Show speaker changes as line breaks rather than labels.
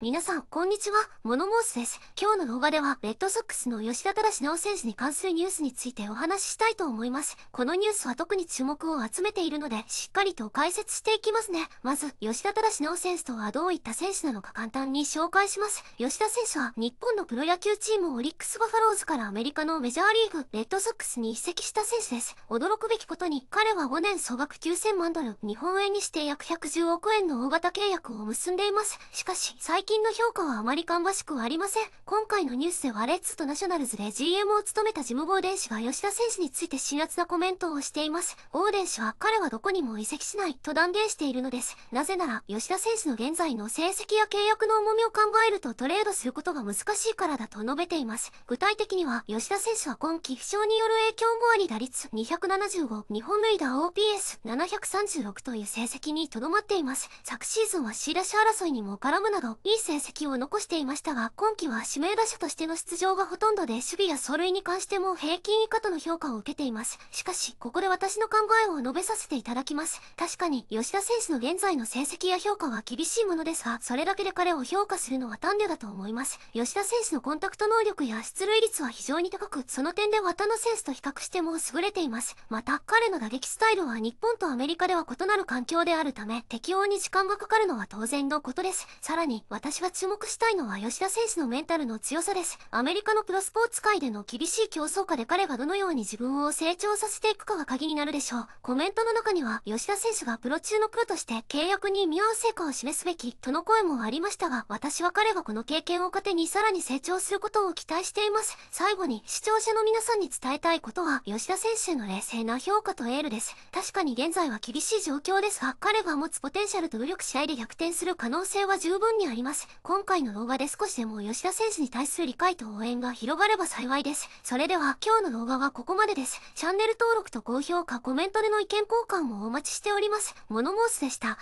皆さん、こんにちは、モノモースです。今日の動画では、レッドソックスの吉田忠直選手に関するニュースについてお話ししたいと思います。このニュースは特に注目を集めているので、しっかりと解説していきますね。まず、吉田忠直選手とはどういった選手なのか簡単に紹介します。吉田選手は、日本のプロ野球チームオリックスバファローズからアメリカのメジャーリーグ、レッドソックスに移籍した選手です。驚くべきことに、彼は5年総額9000万ドル、日本円にして約110億円の大型契約を結んでいます。しかし、最近近の評価はあまり芳しくはありません。今回のニュースではレッツとナショナルズで GM を務めたジム・ボーデン氏が吉田選手について辛辣なコメントをしています。ゴーデン氏は彼はどこにも移籍しないと断言しているのです。なぜなら、吉田選手の現在の成績や契約の重みを考えるとトレードすることが難しいからだと述べています。具体的には、吉田選手は今季負傷による影響もあり打率275、日本塁打 OPS736 という成績にとどまっています。昨シーズンは C 出し争いにも絡むなど、いいい成績を残していましたが、今季は指名打者としての出場がほとんどで、守備や走塁に関しても平均以下との評価を受けています。しかし、ここで私の考えを述べさせていただきます。確かに、吉田選手の現在の成績や評価は厳しいものですが、それだけで彼を評価するのは単慮だと思います。吉田選手のコンタクト能力や出塁率は非常に高く、その点での野選手と比較しても優れています。また、彼の打撃スタイルは日本とアメリカでは異なる環境であるため、適応に時間がかかるのは当然のことです。さらに、私は注目したいのは吉田選手のメンタルの強さです。アメリカのプロスポーツ界での厳しい競争下で彼がどのように自分を成長させていくかが鍵になるでしょう。コメントの中には、吉田選手がプロ中のプロとして契約に見合う成果を示すべきとの声もありましたが、私は彼がこの経験を糧にさらに成長することを期待しています。最後に視聴者の皆さんに伝えたいことは、吉田選手の冷静な評価とエールです。確かに現在は厳しい状況ですが、彼が持つポテンシャルと努力試合で逆転する可能性は十分にあります。。今回の動画で少しでも吉田選手に対する理解と応援が広がれば幸いです。それでは今日の動画はここまでです。チャンネル登録と高評価、コメントでの意見交換もお待ちしております。モノモースでした。